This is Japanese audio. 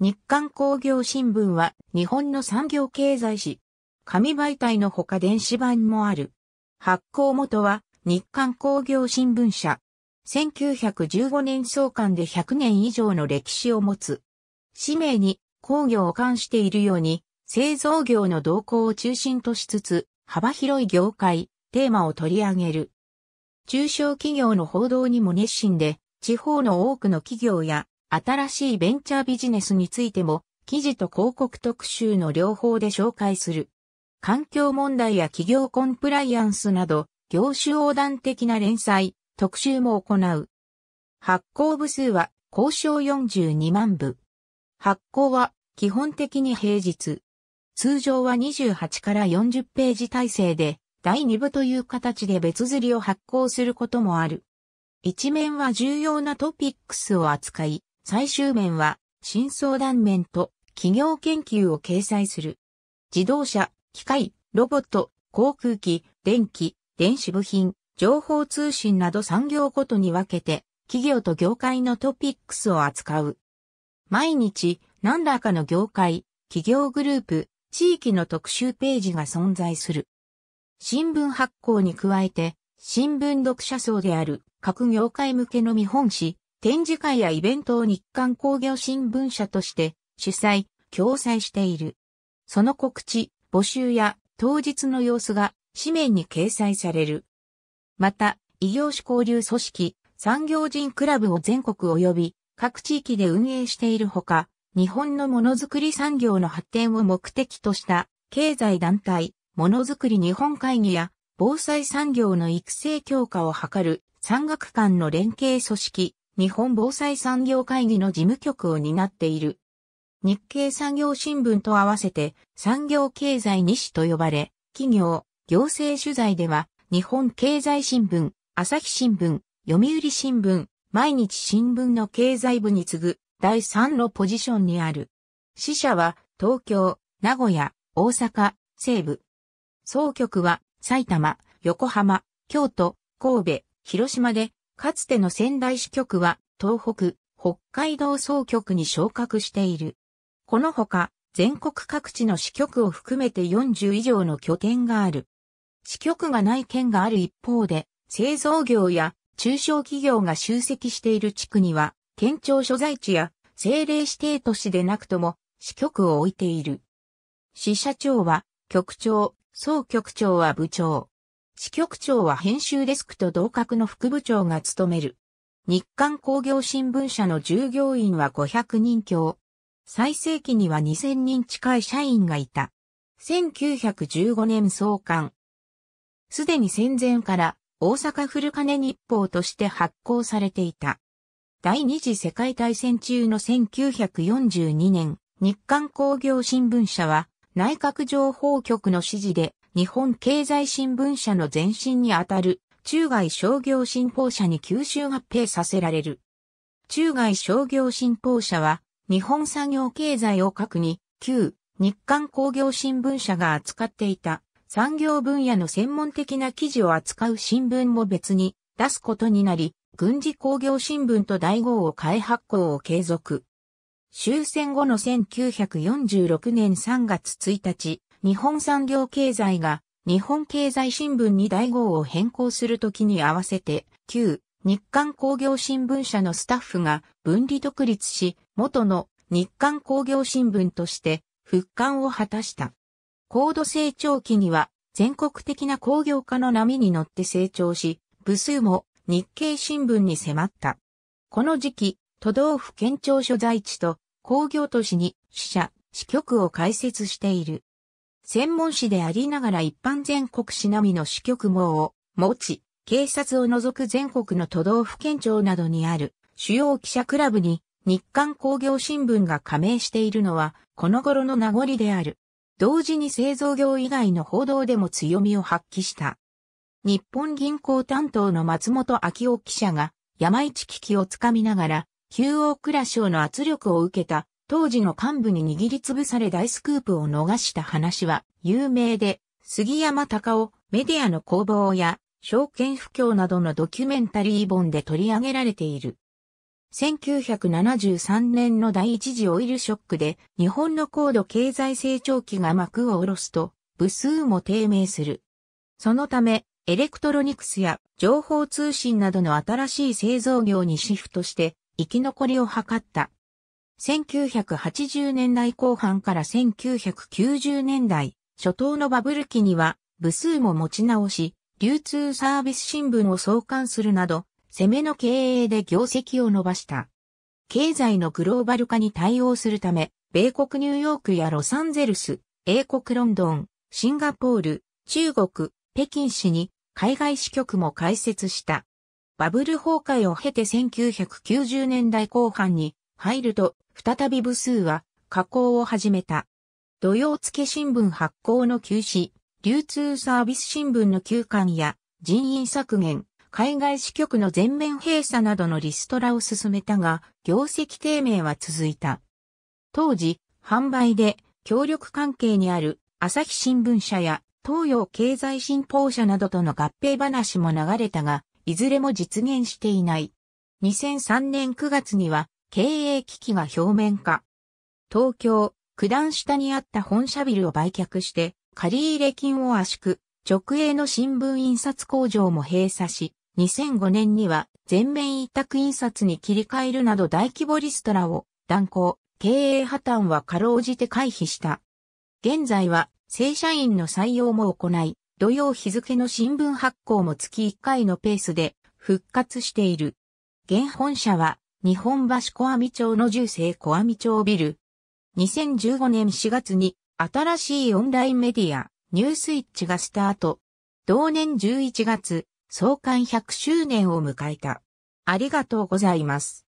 日刊工業新聞は日本の産業経済誌。紙媒体のほか電子版もある。発行元は日刊工業新聞社。1915年創刊で100年以上の歴史を持つ。使名に工業を関しているように、製造業の動向を中心としつつ、幅広い業界、テーマを取り上げる。中小企業の報道にも熱心で、地方の多くの企業や新しいベンチャービジネスについても、記事と広告特集の両方で紹介する。環境問題や企業コンプライアンスなど、業種横断的な連載、特集も行う。発行部数は、交渉42万部。発行は、基本的に平日。通常は28から40ページ体制で、第2部という形で別釣りを発行することもある。一面は重要なトピックスを扱い、最終面は、新相談面と企業研究を掲載する。自動車、機械、ロボット、航空機、電気、電子部品、情報通信など産業ごとに分けて、企業と業界のトピックスを扱う。毎日、何らかの業界、企業グループ、地域の特集ページが存在する。新聞発行に加えて、新聞読者層である各業界向けの見本誌、展示会やイベントを日刊工業新聞社として主催、共催している。その告知、募集や当日の様子が紙面に掲載される。また、異業種交流組織、産業人クラブを全国及び各地域で運営しているほか、日本のものづくり産業の発展を目的とした経済団体、ものづくり日本会議や防災産業の育成強化を図る産学間の連携組織、日本防災産業会議の事務局を担っている。日経産業新聞と合わせて産業経済西と呼ばれ、企業、行政取材では日本経済新聞、朝日新聞、読売新聞、毎日新聞の経済部に次ぐ第3のポジションにある。支社は東京、名古屋、大阪、西部。総局は埼玉、横浜、京都、神戸、広島でかつての仙台支局は東北、北海道総局に昇格している。このほか、全国各地の支局を含めて40以上の拠点がある。支局がない県がある一方で、製造業や中小企業が集積している地区には、県庁所在地や政令指定都市でなくとも支局を置いている。支社長は局長、総局長は部長。支局長は編集デスクと同格の副部長が務める。日刊工業新聞社の従業員は500人強。最盛期には2000人近い社員がいた。1915年創刊。すでに戦前から大阪古金日報として発行されていた。第二次世界大戦中の1942年、日刊工業新聞社は内閣情報局の指示で日本経済新聞社の前身にあたる中外商業新報社に吸収合併させられる。中外商業新報社は日本産業経済を核に旧日韓工業新聞社が扱っていた産業分野の専門的な記事を扱う新聞も別に出すことになり、軍事工業新聞と大号を変え発行を継続。終戦後の1946年3月1日、日本産業経済が日本経済新聞に大号を変更するときに合わせて、旧日刊工業新聞社のスタッフが分離独立し、元の日刊工業新聞として復刊を果たした。高度成長期には全国的な工業化の波に乗って成長し、部数も日経新聞に迫った。この時期、都道府県庁所在地と工業都市に支社、支局を開設している。専門誌でありながら一般全国市並みの支局網を持ち、警察を除く全国の都道府県庁などにある主要記者クラブに日刊工業新聞が加盟しているのはこの頃の名残である。同時に製造業以外の報道でも強みを発揮した。日本銀行担当の松本明夫記者が山市危機をつかみながら、旧大倉省の圧力を受けた当時の幹部に握りつぶされ大スクープを逃した話は有名で、杉山隆夫、メディアの攻防や、証券不況などのドキュメンタリー本で取り上げられている。1973年の第一次オイルショックで日本の高度経済成長期が幕を下ろすと部数も低迷する。そのためエレクトロニクスや情報通信などの新しい製造業にシフトして生き残りを図った1980年代後半から1990年代初頭のバブル期には部数も持ち直し、流通サービス新聞を創刊するなど、攻めの経営で業績を伸ばした。経済のグローバル化に対応するため、米国ニューヨークやロサンゼルス、英国ロンドン、シンガポール、中国、北京市に海外支局も開設した。バブル崩壊を経て1990年代後半に入ると再び部数は加工を始めた。土曜付新聞発行の休止、流通サービス新聞の休館や人員削減、海外支局の全面閉鎖などのリストラを進めたが、業績低迷は続いた。当時、販売で協力関係にある朝日新聞社や東洋経済新報社などとの合併話も流れたが、いずれも実現していない。2003年9月には経営危機が表面化。東京、九段下にあった本社ビルを売却して、借入金を圧縮、直営の新聞印刷工場も閉鎖し、2005年には全面委託印刷に切り替えるなど大規模リストラを断行、経営破綻はかろうじて回避した。現在は正社員の採用も行い、土曜日付の新聞発行も月1回のペースで復活している。現本社は日本橋小網町の住生小網町ビル。2015年4月に新しいオンラインメディア、ニュースイッチがスタート。同年11月、創刊100周年を迎えた。ありがとうございます。